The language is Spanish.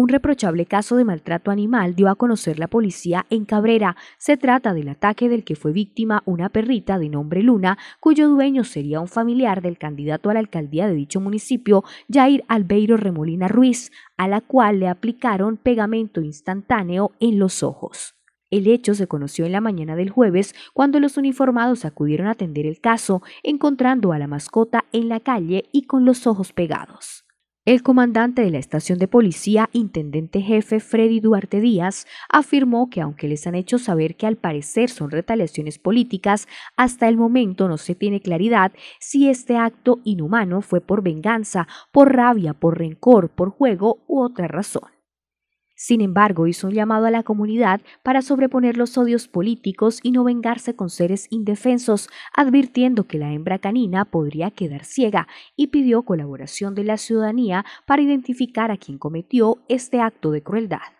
Un reprochable caso de maltrato animal dio a conocer la policía en Cabrera. Se trata del ataque del que fue víctima una perrita de nombre Luna, cuyo dueño sería un familiar del candidato a la alcaldía de dicho municipio, Jair Albeiro Remolina Ruiz, a la cual le aplicaron pegamento instantáneo en los ojos. El hecho se conoció en la mañana del jueves cuando los uniformados acudieron a atender el caso, encontrando a la mascota en la calle y con los ojos pegados. El comandante de la estación de policía, intendente jefe Freddy Duarte Díaz, afirmó que aunque les han hecho saber que al parecer son retaliaciones políticas, hasta el momento no se tiene claridad si este acto inhumano fue por venganza, por rabia, por rencor, por juego u otra razón. Sin embargo, hizo un llamado a la comunidad para sobreponer los odios políticos y no vengarse con seres indefensos, advirtiendo que la hembra canina podría quedar ciega y pidió colaboración de la ciudadanía para identificar a quien cometió este acto de crueldad.